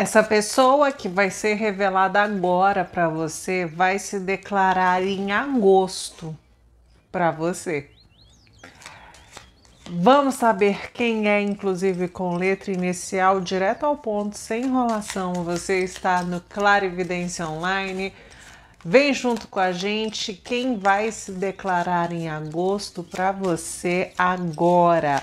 Essa pessoa que vai ser revelada agora para você vai se declarar em agosto para você. Vamos saber quem é, inclusive com letra inicial, direto ao ponto, sem enrolação. Você está no Clarividência Online. Vem junto com a gente quem vai se declarar em agosto para você agora.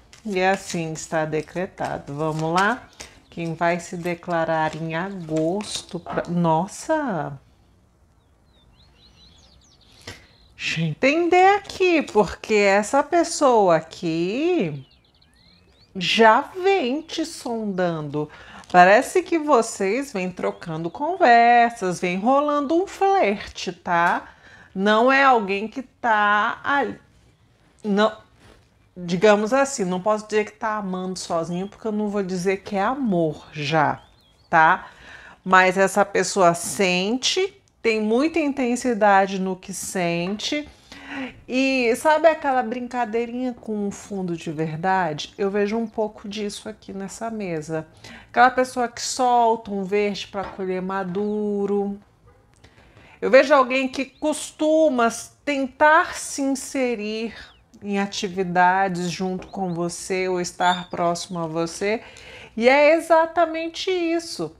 E assim está decretado. Vamos lá? Quem vai se declarar em agosto. Pra... Nossa! Deixa eu entender aqui, porque essa pessoa aqui já vem te sondando. Parece que vocês vêm trocando conversas, vem rolando um flerte, tá? Não é alguém que tá ali. Não, digamos assim, não posso dizer que tá amando sozinho, porque eu não vou dizer que é amor já, tá? Mas essa pessoa sente, tem muita intensidade no que sente. E sabe aquela brincadeirinha com um fundo de verdade? Eu vejo um pouco disso aqui nessa mesa. Aquela pessoa que solta um verde para colher maduro. Eu vejo alguém que costuma tentar se inserir em atividades junto com você ou estar próximo a você. E é exatamente isso.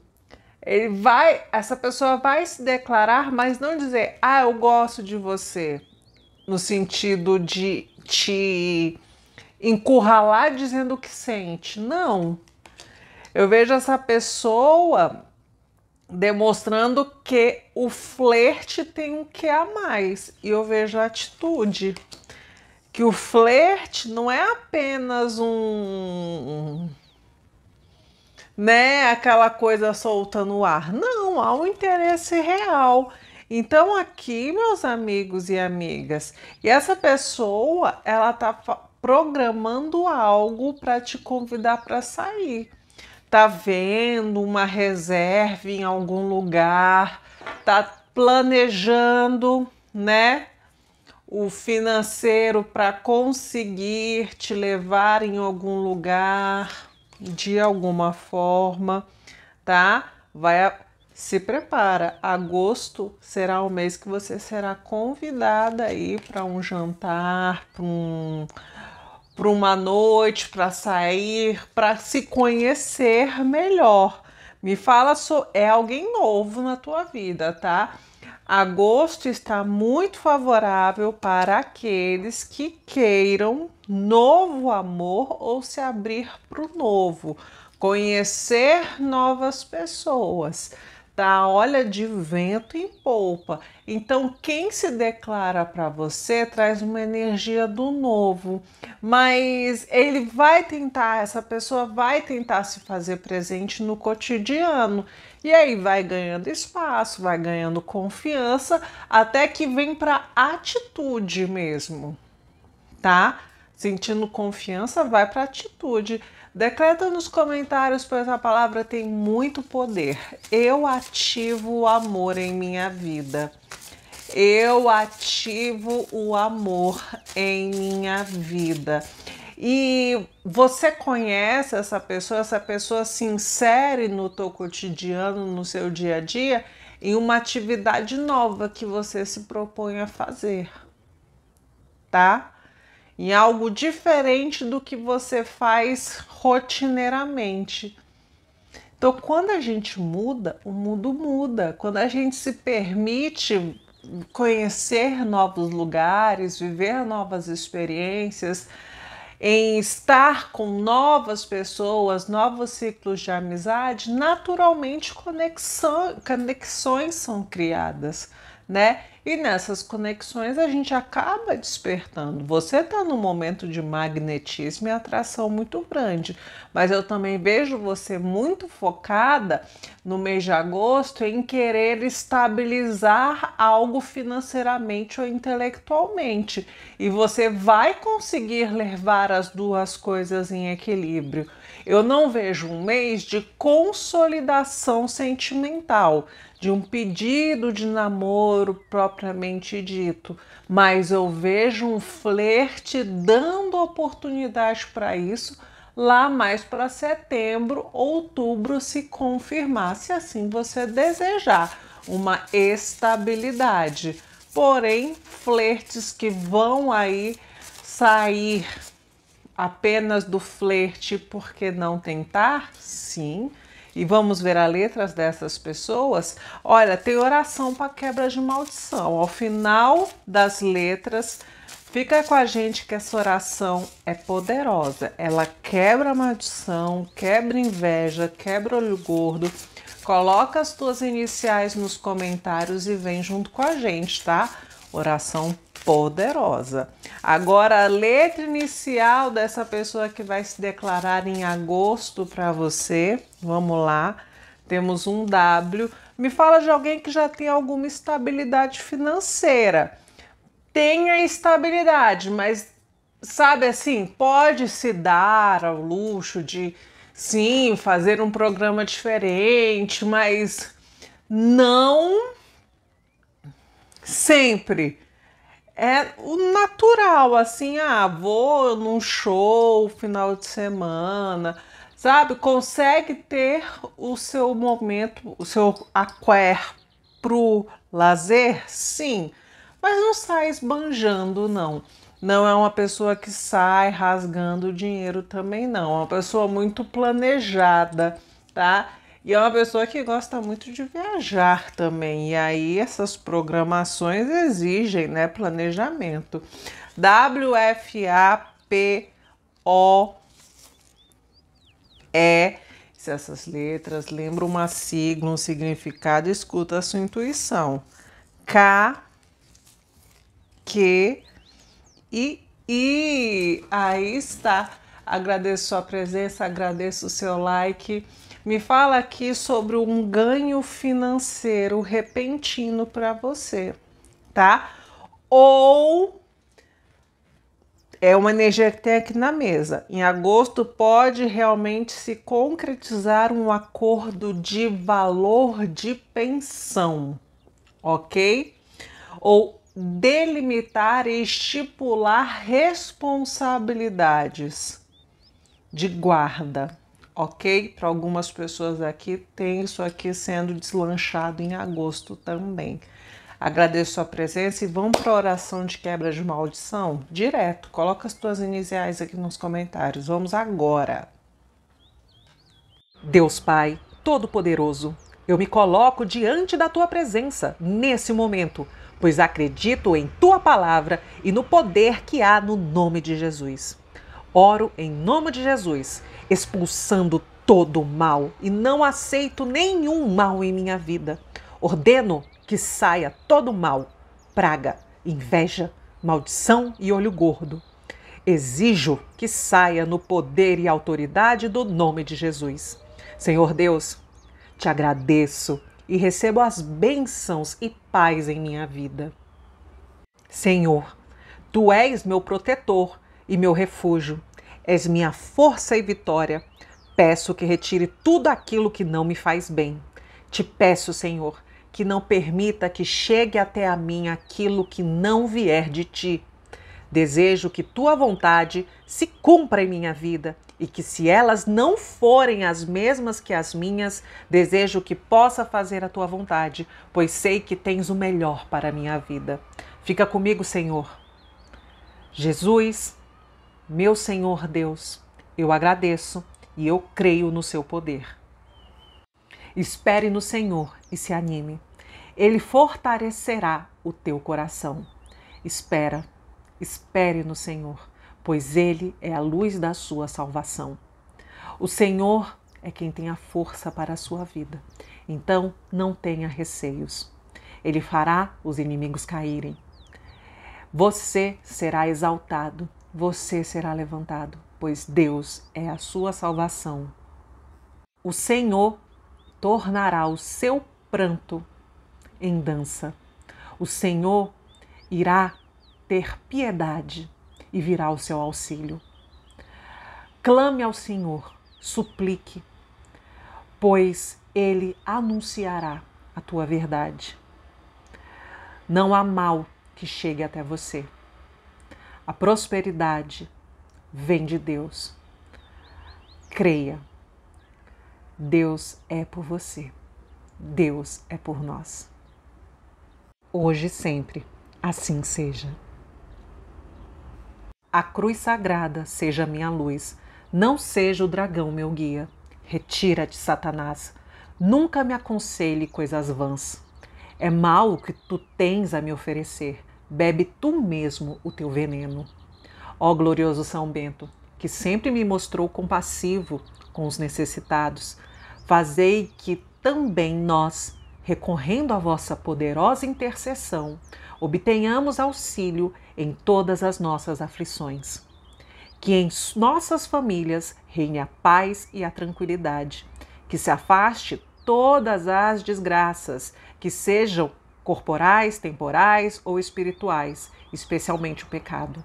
Ele vai, essa pessoa vai se declarar, mas não dizer: "Ah, eu gosto de você", no sentido de te encurralar dizendo o que sente. Não. Eu vejo essa pessoa demonstrando que o flerte tem um que a mais e eu vejo a atitude que o flerte não é apenas um, né, aquela coisa solta no ar. Não, há um interesse real. Então aqui, meus amigos e amigas, e essa pessoa, ela tá programando algo para te convidar para sair. Tá vendo uma reserva em algum lugar, tá planejando, né? o financeiro para conseguir te levar em algum lugar de alguma forma, tá? Vai a... se prepara. Agosto será o mês que você será convidada aí para um jantar, para um para uma noite, para sair, para se conhecer melhor. Me fala, so, é alguém novo na tua vida, tá? Agosto está muito favorável para aqueles que queiram novo amor ou se abrir para o novo, conhecer novas pessoas. Tá, olha de vento em polpa. Então, quem se declara para você traz uma energia do novo, mas ele vai tentar, essa pessoa vai tentar se fazer presente no cotidiano. E aí vai ganhando espaço, vai ganhando confiança, até que vem para atitude mesmo, tá? Sentindo confiança, vai para atitude. Decreta nos comentários, pois a palavra tem muito poder. Eu ativo o amor em minha vida. Eu ativo o amor em minha vida. E você conhece essa pessoa, essa pessoa se insere no teu cotidiano, no seu dia a dia, em uma atividade nova que você se propõe a fazer, tá? Em algo diferente do que você faz rotineiramente. Então, quando a gente muda, o mundo muda. Quando a gente se permite conhecer novos lugares, viver novas experiências, em estar com novas pessoas, novos ciclos de amizade, naturalmente conexão, conexões são criadas né? E nessas conexões a gente acaba despertando. Você está num momento de magnetismo e atração muito grande, mas eu também vejo você muito focada no mês de agosto em querer estabilizar algo financeiramente ou intelectualmente. E você vai conseguir levar as duas coisas em equilíbrio eu não vejo um mês de consolidação sentimental, de um pedido de namoro propriamente dito, mas eu vejo um flerte dando oportunidade para isso lá mais para setembro, outubro, se confirmar, se assim você desejar, uma estabilidade. Porém, flertes que vão aí sair apenas do flerte, por que não tentar? Sim. E vamos ver as letras dessas pessoas? Olha, tem oração para quebra de maldição. Ao final das letras, fica com a gente que essa oração é poderosa. Ela quebra a maldição, quebra inveja, quebra olho gordo. Coloca as tuas iniciais nos comentários e vem junto com a gente, tá? Oração poderosa. Agora, a letra inicial dessa pessoa que vai se declarar em agosto para você, vamos lá, temos um W. Me fala de alguém que já tem alguma estabilidade financeira. Tenha estabilidade, mas sabe assim, pode se dar ao luxo de sim fazer um programa diferente, mas não sempre é o natural, assim, ah, vou num show final de semana, sabe? Consegue ter o seu momento, o seu aquer pro lazer, sim, mas não sai esbanjando, não. Não é uma pessoa que sai rasgando dinheiro também, não. É uma pessoa muito planejada, tá? E é uma pessoa que gosta muito de viajar também. E aí essas programações exigem, né, planejamento. O E se essas letras lembram uma sigla, um significado, escuta a sua intuição. K Q I I. Aí está. Agradeço a sua presença, agradeço o seu like. Me fala aqui sobre um ganho financeiro repentino para você, tá? Ou é uma energia que tem aqui na mesa. Em agosto pode realmente se concretizar um acordo de valor de pensão, ok? Ou delimitar e estipular responsabilidades de guarda ok? Para algumas pessoas aqui, tem isso aqui sendo deslanchado em agosto também. Agradeço sua presença e vamos para a oração de quebra de maldição? Direto, coloca as tuas iniciais aqui nos comentários. Vamos agora. Deus Pai, Todo-Poderoso, eu me coloco diante da tua presença nesse momento, pois acredito em tua palavra e no poder que há no nome de Jesus. Oro em nome de Jesus expulsando todo o mal e não aceito nenhum mal em minha vida. Ordeno que saia todo mal, praga, inveja, maldição e olho gordo. Exijo que saia no poder e autoridade do nome de Jesus. Senhor Deus, te agradeço e recebo as bênçãos e paz em minha vida. Senhor, tu és meu protetor e meu refúgio. És minha força e vitória. Peço que retire tudo aquilo que não me faz bem. Te peço, Senhor, que não permita que chegue até a mim aquilo que não vier de ti. Desejo que tua vontade se cumpra em minha vida e que, se elas não forem as mesmas que as minhas, desejo que possa fazer a tua vontade, pois sei que tens o melhor para a minha vida. Fica comigo, Senhor. Jesus, meu Senhor Deus, eu agradeço e eu creio no seu poder. Espere no Senhor e se anime. Ele fortalecerá o teu coração. Espera, espere no Senhor, pois ele é a luz da sua salvação. O Senhor é quem tem a força para a sua vida. Então, não tenha receios. Ele fará os inimigos caírem. Você será exaltado você será levantado, pois Deus é a sua salvação. O Senhor tornará o seu pranto em dança. O Senhor irá ter piedade e virá ao seu auxílio. Clame ao Senhor, suplique, pois ele anunciará a tua verdade. Não há mal que chegue até você. A prosperidade vem de Deus. Creia. Deus é por você. Deus é por nós. Hoje e sempre, assim seja. A cruz sagrada seja minha luz, não seja o dragão meu guia. Retira-te, Satanás. Nunca me aconselhe coisas vãs. É mal o que tu tens a me oferecer bebe tu mesmo o teu veneno. Ó glorioso São Bento, que sempre me mostrou compassivo com os necessitados, fazei que também nós, recorrendo à vossa poderosa intercessão, obtenhamos auxílio em todas as nossas aflições. Que em nossas famílias reine a paz e a tranquilidade, que se afaste todas as desgraças, que sejam corporais, temporais ou espirituais, especialmente o pecado.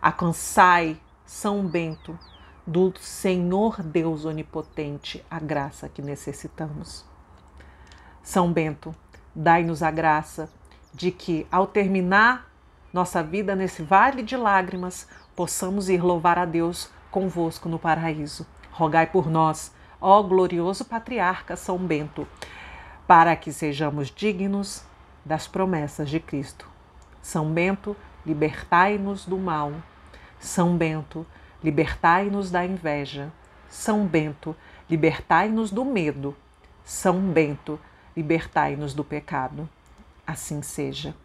Alcançai, São Bento, do Senhor Deus Onipotente, a graça que necessitamos. São Bento, dai-nos a graça de que, ao terminar nossa vida nesse vale de lágrimas, possamos ir louvar a Deus convosco no paraíso. Rogai por nós, ó glorioso patriarca São Bento, para que sejamos dignos das promessas de Cristo. São Bento, libertai-nos do mal. São Bento, libertai-nos da inveja. São Bento, libertai-nos do medo. São Bento, libertai-nos do pecado. Assim seja.